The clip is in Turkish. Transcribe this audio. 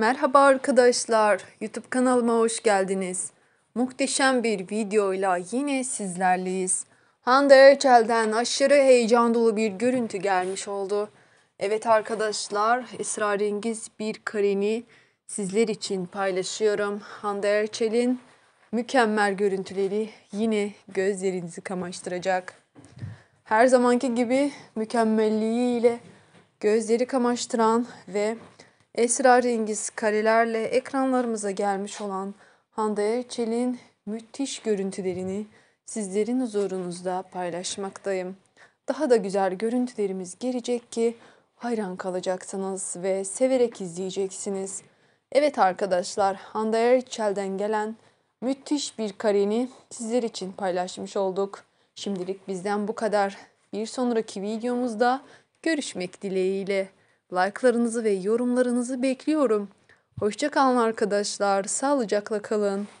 Merhaba arkadaşlar, YouTube kanalıma hoş geldiniz. Muhteşem bir videoyla yine sizlerleyiz. Hande Erçel'den aşırı heyecan dolu bir görüntü gelmiş oldu. Evet arkadaşlar, esrarengiz bir kareni sizler için paylaşıyorum. Hande Erçel'in mükemmel görüntüleri yine gözlerinizi kamaştıracak. Her zamanki gibi mükemmelliğiyle gözleri kamaştıran ve esrarengiz karelerle ekranlarımıza gelmiş olan Hande Erçel'in müthiş görüntülerini sizlerin huzurunuzda paylaşmaktayım. Daha da güzel görüntülerimiz gelecek ki hayran kalacaksınız ve severek izleyeceksiniz. Evet arkadaşlar Hande Erçel'den gelen müthiş bir kareni sizler için paylaşmış olduk. Şimdilik bizden bu kadar. Bir sonraki videomuzda görüşmek dileğiyle. Like'larınızı ve yorumlarınızı bekliyorum. Hoşçakalın arkadaşlar. Sağlıcakla kalın.